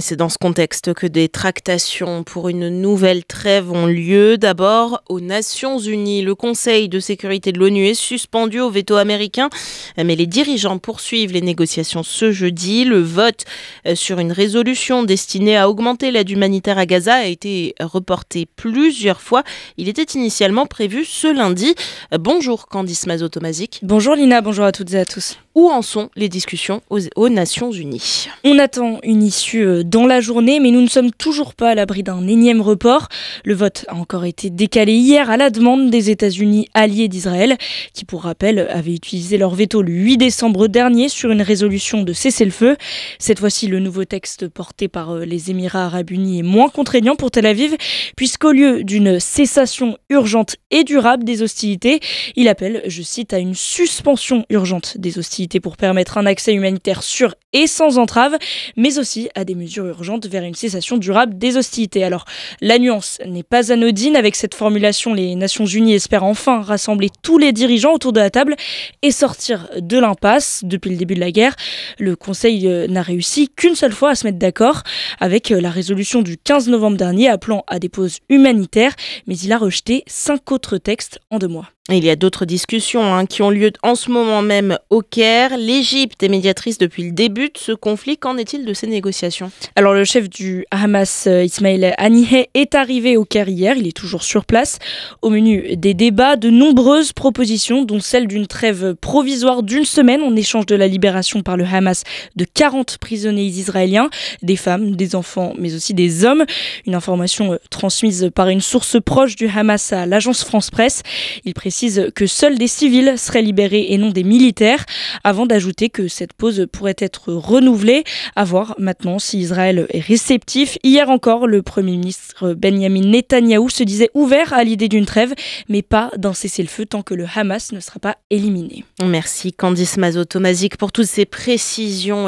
c'est dans ce contexte que des tractations pour une nouvelle trêve ont lieu. D'abord, aux Nations Unies, le Conseil de sécurité de l'ONU est suspendu au veto américain, mais les dirigeants poursuivent les négociations ce jeudi. Le vote euh, sur une résolution destinée à augmenter l'aide humanitaire à Gaza a été reporté plusieurs fois. Il était initialement prévu ce lundi. Euh, bonjour Candice Mazotomazic. Bonjour Lina, bonjour à toutes et à tous. Où en sont les discussions aux Nations Unies On attend une issue euh, dans la journée, mais nous ne sommes toujours pas à l'abri d'un énième report. Le vote a encore été décalé hier à la demande des États-Unis alliés d'Israël, qui pour rappel avaient utilisé leur veto le 8 décembre dernier sur une résolution de cessez-le-feu. Cette fois-ci, le nouveau texte porté par euh, les Émirats arabes unis est moins contraignant pour Tel Aviv, puisqu'au lieu d'une cessation urgente et durable des hostilités, il appelle, je cite, à une suspension urgente des hostilités pour permettre un accès humanitaire sûr et sans entrave, mais aussi à des mesures urgente vers une cessation durable des hostilités. Alors, la nuance n'est pas anodine. Avec cette formulation, les Nations Unies espèrent enfin rassembler tous les dirigeants autour de la table et sortir de l'impasse. Depuis le début de la guerre, le Conseil euh, n'a réussi qu'une seule fois à se mettre d'accord avec euh, la résolution du 15 novembre dernier appelant à des pauses humanitaires, mais il a rejeté cinq autres textes en deux mois. Il y a d'autres discussions hein, qui ont lieu en ce moment même au Caire. L'Égypte est médiatrice depuis le début de ce conflit. Qu'en est-il de ces négociations Alors le chef du Hamas, euh, Ismail Haniyeh, est arrivé au Caire hier. Il est toujours sur place. Au menu des débats, de nombreuses propositions, dont celle d'une trêve provisoire d'une semaine en échange de la libération par le Hamas de 40 prisonniers israéliens, des femmes, des enfants, mais aussi des hommes. Une information euh, transmise par une source proche du Hamas à l'agence France-Presse. Il précise précise que seuls des civils seraient libérés et non des militaires, avant d'ajouter que cette pause pourrait être renouvelée. À voir maintenant si Israël est réceptif. Hier encore, le Premier ministre Benjamin Netanyahou se disait ouvert à l'idée d'une trêve, mais pas d'un cessez-le-feu tant que le Hamas ne sera pas éliminé. Merci Candice Mazot-Tomazic pour toutes ces précisions.